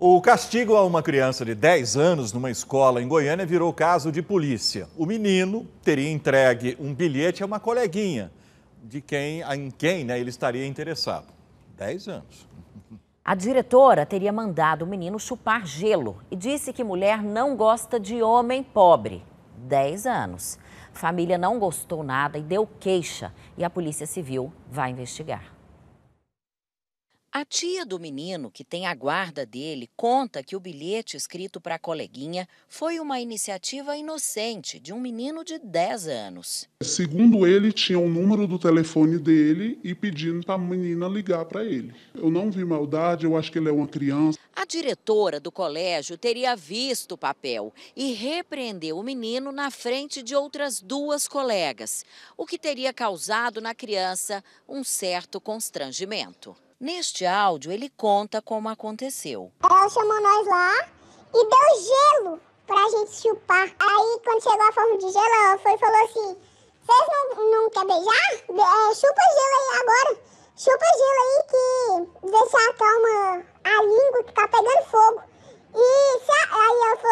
O castigo a uma criança de 10 anos numa escola em Goiânia virou caso de polícia. O menino teria entregue um bilhete a uma coleguinha, de quem, em quem né, ele estaria interessado. 10 anos. A diretora teria mandado o menino chupar gelo e disse que mulher não gosta de homem pobre. 10 anos. Família não gostou nada e deu queixa. E a Polícia Civil vai investigar. A tia do menino, que tem a guarda dele, conta que o bilhete escrito para a coleguinha foi uma iniciativa inocente de um menino de 10 anos. Segundo ele, tinha o um número do telefone dele e pedindo para a menina ligar para ele. Eu não vi maldade, eu acho que ele é uma criança. A diretora do colégio teria visto o papel e repreendeu o menino na frente de outras duas colegas, o que teria causado na criança um certo constrangimento. Neste áudio, ele conta como aconteceu. Ela chamou nós lá e deu gelo pra gente chupar. Aí, quando chegou a forma de gelo, ela foi, falou assim: Vocês não, não querem beijar? É, chupa gelo aí agora. Chupa gelo aí que deixar calma a língua que tá pegando fogo. E se a, aí ela falou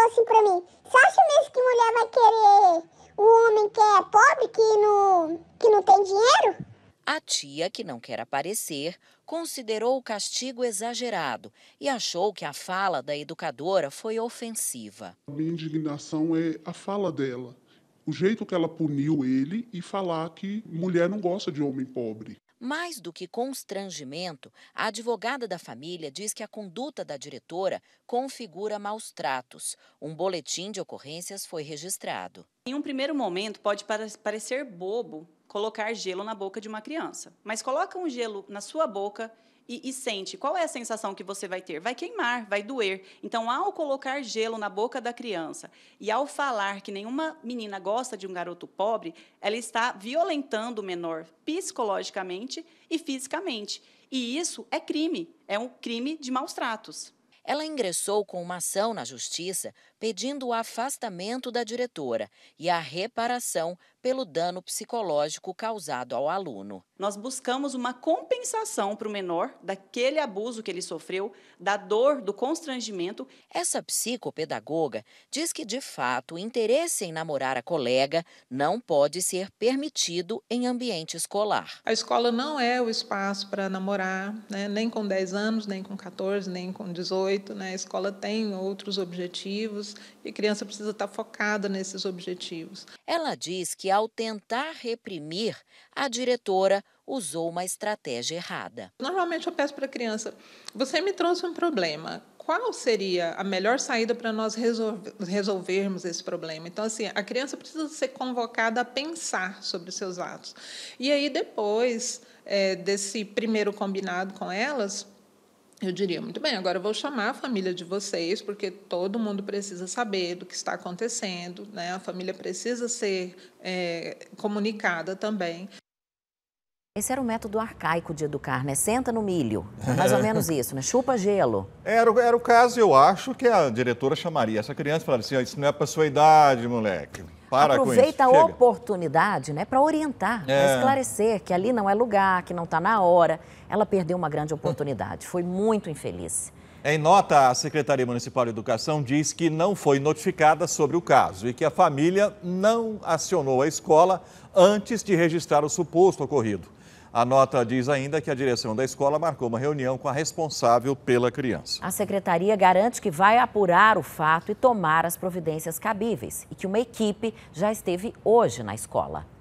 que não quer aparecer, considerou o castigo exagerado e achou que a fala da educadora foi ofensiva. A minha indignação é a fala dela, o jeito que ela puniu ele e falar que mulher não gosta de homem pobre. Mais do que constrangimento, a advogada da família diz que a conduta da diretora configura maus tratos. Um boletim de ocorrências foi registrado. Em um primeiro momento, pode parecer bobo colocar gelo na boca de uma criança. Mas coloca um gelo na sua boca e, e, sente qual é a sensação que você vai ter. Vai queimar, vai doer. Então, ao colocar gelo na boca da criança e ao falar que nenhuma menina gosta de um garoto pobre, ela está violentando o menor psicologicamente e fisicamente. E isso é crime, é um crime de maus tratos. Ela ingressou com uma ação na justiça pedindo o afastamento da diretora e a reparação pelo dano psicológico causado ao aluno. Nós buscamos uma compensação para o menor daquele abuso que ele sofreu, da dor, do constrangimento. Essa psicopedagoga diz que, de fato, o interesse em namorar a colega não pode ser permitido em ambiente escolar. A escola não é o espaço para namorar, né? nem com 10 anos, nem com 14, nem com 18. Né? A escola tem outros objetivos objetivos e a criança precisa estar tá focada nesses objetivos. Ela diz que ao tentar reprimir, a diretora usou uma estratégia errada. Normalmente eu peço para a criança: você me trouxe um problema, qual seria a melhor saída para nós resolvermos esse problema? Então, assim, a criança precisa ser convocada a pensar sobre seus atos. E aí, depois é, desse primeiro combinado com elas, eu diria, muito bem, agora eu vou chamar a família de vocês, porque todo mundo precisa saber do que está acontecendo, né? a família precisa ser é, comunicada também. Esse era o um método arcaico de educar, né? Senta no milho. É mais ou menos isso, né? Chupa gelo. Era, era o caso, eu acho, que a diretora chamaria essa criança e falaria assim: oh, Isso não é para sua idade, moleque. Para aproveita a Chega. oportunidade né, para orientar, é. para esclarecer que ali não é lugar, que não está na hora. Ela perdeu uma grande oportunidade, foi muito infeliz. Em nota, a Secretaria Municipal de Educação diz que não foi notificada sobre o caso e que a família não acionou a escola antes de registrar o suposto ocorrido. A nota diz ainda que a direção da escola marcou uma reunião com a responsável pela criança. A secretaria garante que vai apurar o fato e tomar as providências cabíveis e que uma equipe já esteve hoje na escola.